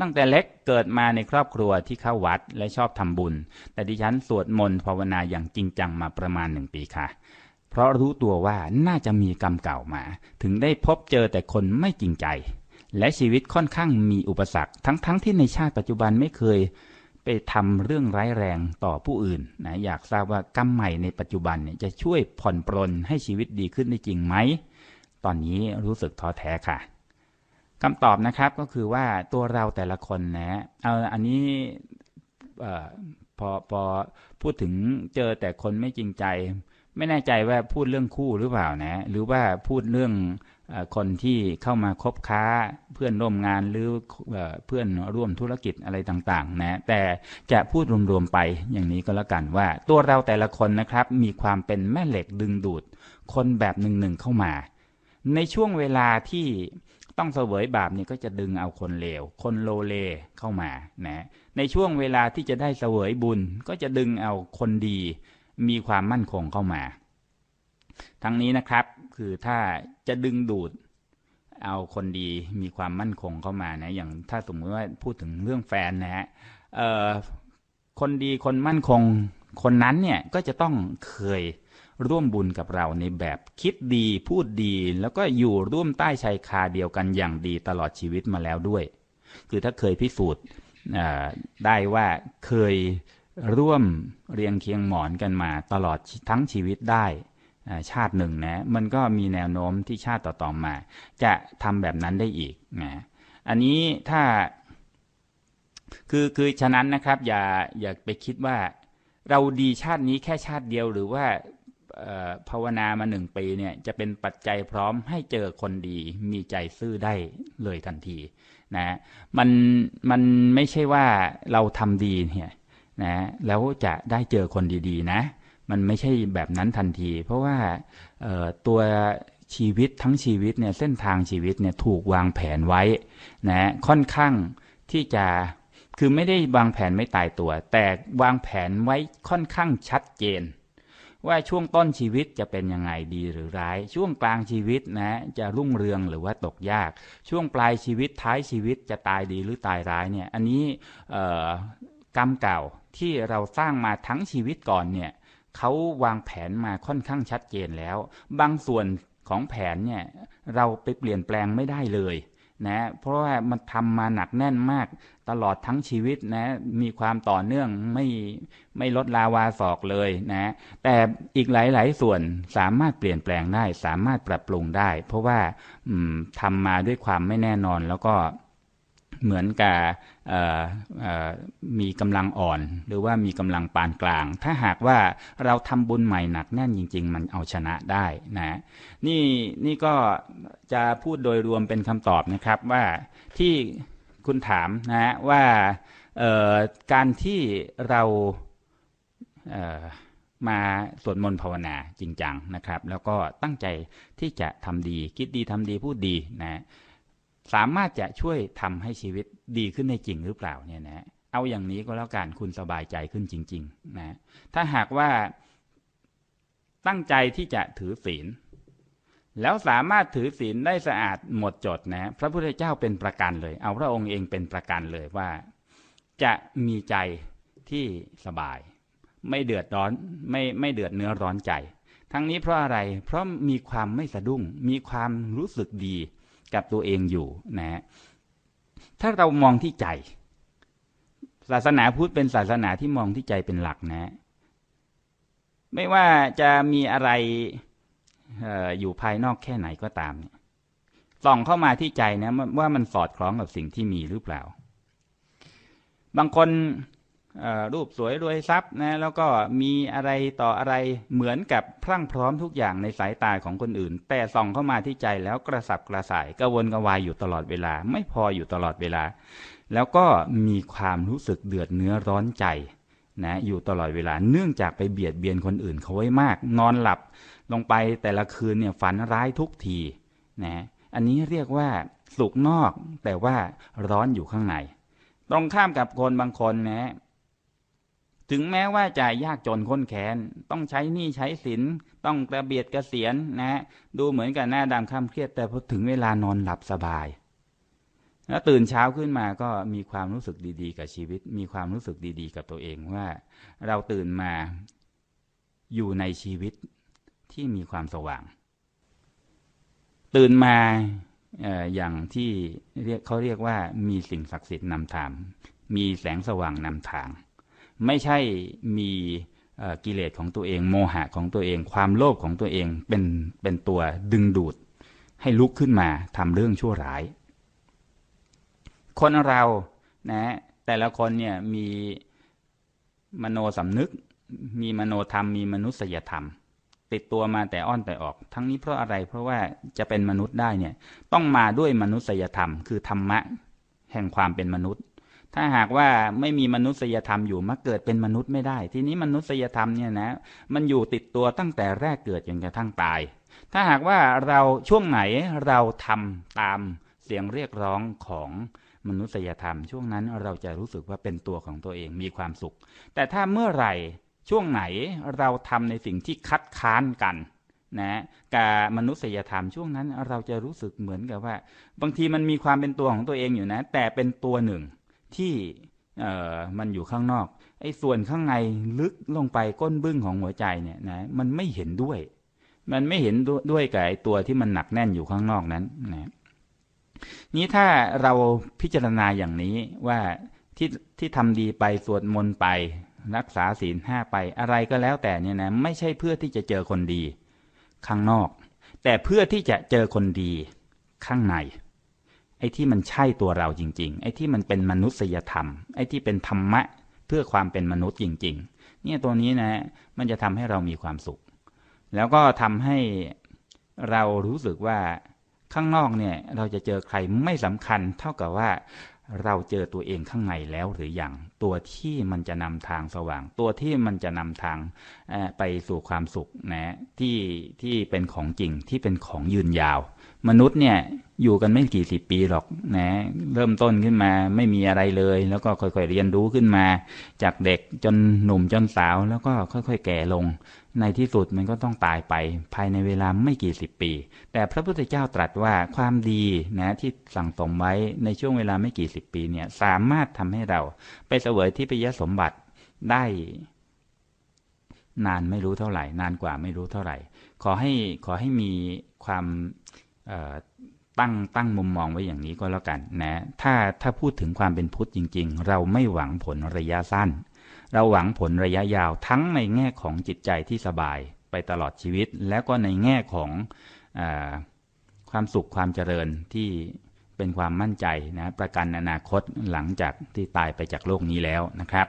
ตั้งแต่เล็กเกิดมาในครอบครัวที่เข้าวัดและชอบทำบุญ แต่ดิฉันสวดมนต์ภาวนาอย่างจริงจังมาประมาณหนึ่งปีค่ะ เพราะรู้ตัวว่าน่าจะมีกรรมเก่ามา ถึงได้พบเจอแต่คนไม่จริงใจ และชีวิตค่อนข้างมีอุปสรรคทั้งๆทที่ในชาติปัจจุบันไม่เคยไปทำเรื่องร้ายแรงต่อผู้อื่นนะอยากทราบว่ากรรมใหม่ในปัจจุบันเนี่ยจะช่วยผ่อนปรนให้ชีวิตดีขึ้นได้จริงไหมตอนนี้รู้สึกท้อแท้ค่ะคำตอบนะครับก็คือว่าตัวเราแต่ละคนนะเอออันนี้พอพอพูดถึงเจอแต่คนไม่จริงใจไม่แน่ใจว่าพูดเรื่องคู่หรือเปล่านะ หรือว่าพูดเรื่องคนที่เข้ามาคบค้า เพื่อนร่วมงานหรือเพื่อนร่วมธุรกิจอะไรต่าง ๆ นะ แต่จะพูดรวมๆไปอย่างนี้ก็แล้วกันว่า ตัวเราแต่ละคนนะครับ มีความเป็นแม่เหล็กดึงดูดคนแบบหนึ่งๆเข้ามา ในช่วงเวลาที่ต้องเสวยบาปนี่ก็จะดึงเอาคนเลว คนโลเลเข้ามา นะ ในช่วงเวลาที่จะได้เสวยบุญ ก็จะดึงเอาคนดี มีความมั่นคงเข้ามา ทั้งนี้นะครับ คือถ้าจะดึงดูดเอาคนดี มีความมั่นคงเข้ามา นะ อย่างถ้าสมมติว่าพูดถึงเรื่องแฟนนะฮะคนดีคนมั่นคงคนนั้นเนี่ยก็จะต้องเคยร่วมบุญกับเราในแบบคิดดีพูดดี แล้วก็อยู่ร่วมใต้ชายคาเดียวกันอย่างดีตลอดชีวิตมาแล้วด้วย คือถ้าเคยพิสูจน์ได้ว่าเคยร่วมเรียง เคียงหมอนกันมาตลอดทั้งชีวิตได้ชาติหนึ่งนะมันก็มีแนวโน้มที่ชาติต่อๆมา จะทำแบบนั้นได้อีกนะอันนี้ถ้าคือคือฉะนั้นนะครับอย่าอย่าไปคิดว่าเราดีชาตินี้แค่ชาติเดียวหรือว่าภาวนามาหนึ่งปีเนี่ยจะเป็นปัจจัยพร้อมให้เจอคนดีมีใจซื่อได้เลยทันทีนะมันมันไม่ใช่ว่าเราทำดีเนี่ยนะแล้วจะได้เจอคนดีๆนะมันไม่ใช่แบบนั้นทันที เพราะว่าตัวชีวิตทั้งชีวิตเนี่ยเส้นทางชีวิตเนี่ยถูกวางแผนไว้นะค่อนข้างที่จะคือไม่ได้วางแผนไม่ตายตัว แต่วางแผนไว้ค่อนข้างชัดเจนว่าช่วงต้นชีวิตจะเป็นยังไงดีหรือร้ายช่วงกลางชีวิตนะจะรุ่งเรืองหรือว่าตกยากช่วงปลายชีวิตท้ายชีวิตจะตายดีหรือตายร้ายเนี่ยอันนี้กรรมเก่าที่เราสร้างมาทั้งชีวิตก่อนเนี่ยเขาวางแผนมาค่อนข้างชัดเจนแล้ว บางส่วนของแผนเนี่ย เราไปเปลี่ยนแปลงไม่ได้เลยนะ เพราะว่ามันทำมาหนักแน่นมากตลอดทั้งชีวิตนะ มีความต่อเนื่องไม่ ไม่ ลดลาวาศอกเลยนะ แต่อีกหลาย ๆ ส่วนสามารถเปลี่ยนแปลงได้ สามารถปรับปรุงได้ เพราะว่าทำมาด้วยความไม่แน่นอนแล้วก็เหมือนกับมีกำลังอ่อนหรือว่ามีกำลังปานกลาง ถ้าหากว่าเราทำบุญใหม่หนักแน่นจริง ๆ มันเอาชนะได้นะนี่ นี่ก็จะพูดโดยรวมเป็นคำตอบนะครับ ว่าที่คุณถามนะว่าการที่เรามาสวดมนต์ภาวนาจริงจังนะครับ แล้วก็ตั้งใจที่จะทำดี คิดดีทำดีพูดดีนะสามารถจะช่วยทำให้ชีวิตดีขึ้นในจริงหรือเปล่าเนี่ยนะเอาอย่างนี้ก็แล้วกันคุณสบายใจขึ้นจริง ๆ นะ ถ้าหากว่าตั้งใจที่จะถือศีลแล้วสามารถถือศีลได้สะอาดหมดจดนะ พระพุทธเจ้าเป็นประกันเลยเอาพระองค์เองเป็นประกันเลยว่าจะมีใจที่สบาย ไม่เดือดร้อน ไม่ไม่เดือดเนื้อร้อนใจทั้งนี้เพราะอะไรเพราะมีความไม่สะดุ้ง มีความรู้สึกดีกับตัวเองอยู่นะฮะถ้าเรามองที่ ใจศาสนาพุทธเป็นศาสนาที่มองที่ใจเป็นหลักนะไม่ว่าจะมีอะไรออยู่ภายนอกแค่ไหนก็ตามนี่ส่องเข้ามาที่ใจนะว่ามันสอดคล้องกับสิ่งที่มีหรือเปล่า บางคนรูปสวยรวยทรัพย์นะแล้วก็มีอะไรต่ออะไรเหมือนกับ พรั่งพร้อมทุกอย่างในสายตาของคนอื่น แต่ ส่องเข้ามาที่ใจแล้วกระสับกระส่าย กระวนกระวายอยู่ตลอดเวลา ไม่พออยู่ตลอดเวลา แล้วก็มีความรู้สึกเดือดเนื้อร้อนใจนะอยู่ตลอดเวลา เนื่องจากไปเบียดเบียนคนอื่นเขาไว้มาก นอนหลับ ลงไปแต่ละคืนเนี่ยฝันร้ายทุกทีนะอันนี้เรียกว่าสุกนอกแต่ว่าร้อนอยู่ข้างในตรงข้ามกับคนบางคนนะถึงแม้ว่าจะยากจนค้นแขน ต้องใช้หนี้ใช้ สิน ต้องกระเบียดกระเสียนนะฮะดูเหมือนกับหน้าดำข้ามเครียด แต่พอถึงเวลานอนหลับสบาย แล้ว ตื่นเช้าขึ้นมาก็มีความรู้สึกดีๆ กับชีวิต มีความรู้สึกดีๆ กับตัวเองว่าเราตื่นมาอยู่ในชีวิตที่มีความสว่าง ตื่นมาอย่างที่เรียกเขาเรียกว่า มีสิ่งศักดิ์สิทธิ์นำทางมีแสงสว่างนำทางไม่ใช่มีกิเลสของตัวเอง โมหะของตัวเอง ความโลภของตัวเองเป็นเป็นตัวดึงดูด ให้ลุกขึ้นมาทำเรื่องชั่วร้าย คนเรานะแต่ละคนเนี่ยมีมโนสำนึก มีมโนธรรมมีมนุษยธรรม ติดตัวมาแต่อ้อนแต่ออกทั้งนี้เพราะอะไรเพราะว่าจะเป็นมนุษย์ได้เนี่ยต้องมาด้วยมนุษยธรรมคือธรรมะแห่งความเป็นมนุษย์ถ้าหากว่าไม่มีมนุษยธรรมอยู่มาเกิดเป็นมนุษย์ไม่ได้ ทีนี้มนุษยธรรมเนี่ยนะมันอยู่ติดตัวตั้งแต่แรกเกิดจนกระทั่งตาย ถ้าหากว่าเราช่วงไหนเราทำตามเสียงเรียกร้องของมนุษยธรรม ช่วงนั้นเราจะรู้สึกว่าเป็นตัวของตัวเองมีความสุข แต่ถ้าเมื่อไหร่ ช่วงไหนเราทำในสิ่งที่คัดค้านกันนะกับมนุษยธรรม ช่วงนั้นเราจะรู้สึกเหมือนกับว่า บางทีมันมีความเป็นตัวของตัวเองอยู่นะ แต่เป็นตัวหนึ่งที่เออ่มันอยู่ข้างนอกไอ้ส่วนข้างในลึกลงไปก้นบึ้งของหัวใจเนี่ยนะ มันไม่เห็นด้วย มันไม่เห็นด้วย กับไอ้ตัวที่มันหนักแน่นอยู่ข้างนอกนั้น นะ นี้ ถ้าเราพิจารณาอย่างนี้ว่าที่ ที่ทำดีไปสวดมนต์ไป รักษาศีลห้าไปอะไรก็แล้วแต่เนี่ยนะ ไม่ใช่เพื่อที่จะเจอคนดี ข้างนอก แต่เพื่อที่จะเจอคนดีข้างในไอ้ที่มันใช่ตัวเราจริง ๆ ไอ้ที่มันเป็นมนุษยธรรม ไอ้ที่เป็นธรรมะเพื่อความเป็นมนุษย์จริง ๆ เนี่ยตัวนี้นะมันจะทำให้เรามีความสุข แล้วก็ทำให้เรารู้สึกว่าข้างนอกเนี่ยเราจะเจอใครไม่สำคัญเท่ากับว่าเราเจอตัวเองข้างในแล้วหรือยังตัวที่มันจะนำทางสว่าง ตัวที่มันจะนำทางไปสู่ความสุขนะที่ที่เป็นของจริงที่เป็นของยืนยาว มนุษย์เนี่ยอยู่กันไม่กี่สิบปีหรอกนะเริ่มต้นขึ้นมาไม่มีอะไรเลยแล้วก็ค่อยๆ เรียนรู้ขึ้นมา จากเด็กจนหนุ่มจนสาวแล้วก็ค่อย ๆ แก่ลง ในที่สุดมันก็ต้องตายไป ภายในเวลาไม่กี่สิบปี แต่พระพุทธเจ้าตรัสว่าความดีนะที่สั่งสมไว้ในช่วงเวลาไม่กี่สิบปีเนี่ยสามารถทำให้เราไปสเวยที่ปิยสมบัติได้นานไม่รู้เท่าไหร่ นานกว่าไม่รู้เท่าไหร่ ขอให้ขอให้มีความตั้งตั้งมุมมองไว้อย่างนี้ก็แล้วกันนะ ถ้าถ้าพูดถึงความเป็นพุทธจริง ๆ เราไม่หวังผลระยะสั้น เราหวังผลระยะยาว ทั้งในแง่ของจิตใจที่สบายไปตลอดชีวิต แล้วก็ในแง่ของอความสุขความเจริญที่เป็นความมั่นใจนะประกันอนาคตหลังจากที่ตายไปจากโลกนี้แล้วนะครับ